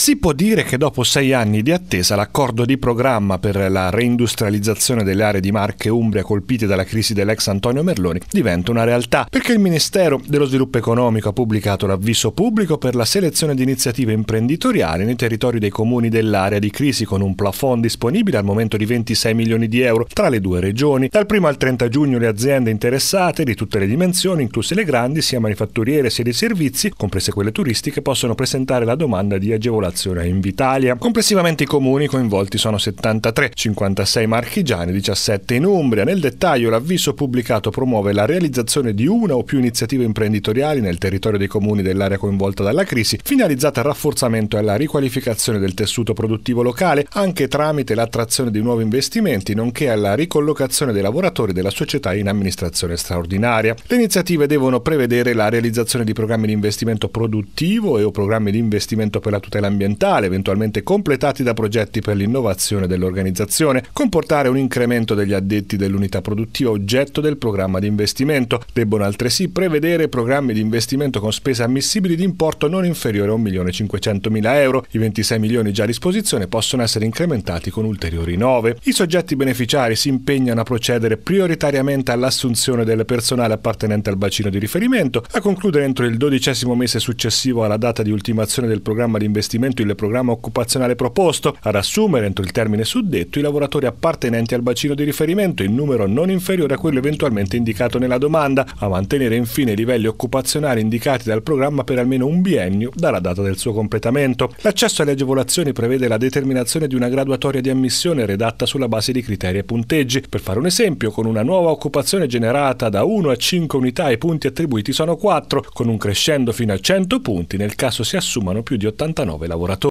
Si può dire che dopo sei anni di attesa l'accordo di programma per la reindustrializzazione delle aree di Marche Umbria colpite dalla crisi dell'ex Antonio Merloni diventa una realtà, perché il Ministero dello Sviluppo Economico ha pubblicato l'avviso pubblico per la selezione di iniziative imprenditoriali nei territori dei comuni dell'area di crisi con un plafond disponibile al momento di 26 milioni di euro tra le due regioni. Dal 1 al 30 giugno le aziende interessate di tutte le dimensioni, incluse le grandi, sia manifatturiere sia di servizi, comprese quelle turistiche, possono presentare la domanda di agevolazione in Invitalia. Complessivamente i comuni coinvolti sono 73, 56 marchigiani, 17 in Umbria. Nel dettaglio l'avviso pubblicato promuove la realizzazione di una o più iniziative imprenditoriali nel territorio dei comuni dell'area coinvolta dalla crisi, finalizzata al rafforzamento e alla riqualificazione del tessuto produttivo locale, anche tramite l'attrazione di nuovi investimenti, nonché alla ricollocazione dei lavoratori della società in amministrazione straordinaria. Le iniziative devono prevedere la realizzazione di programmi di investimento produttivo e o programmi di investimento per la tutela ambientale ambientale, eventualmente completati da progetti per l'innovazione dell'organizzazione, comportare un incremento degli addetti dell'unità produttiva oggetto del programma di investimento. Debbono altresì prevedere programmi di investimento con spese ammissibili di importo non inferiore a 1.500.000 euro. I 26 milioni già a disposizione possono essere incrementati con ulteriori 9. I soggetti beneficiari si impegnano a procedere prioritariamente all'assunzione del personale appartenente al bacino di riferimento, a concludere entro il dodicesimo mese successivo alla data di ultimazione del programma di investimento momento il programma occupazionale proposto, ad assumere entro il termine suddetto i lavoratori appartenenti al bacino di riferimento in numero non inferiore a quello eventualmente indicato nella domanda, a mantenere infine i livelli occupazionali indicati dal programma per almeno un biennio dalla data del suo completamento. L'accesso alle agevolazioni prevede la determinazione di una graduatoria di ammissione redatta sulla base di criteri e punteggi. Per fare un esempio, con una nuova occupazione generata da 1 a 5 unità i punti attribuiti sono 4, con un crescendo fino a 100 punti nel caso si assumano più di 89 lavoratori lavoratori.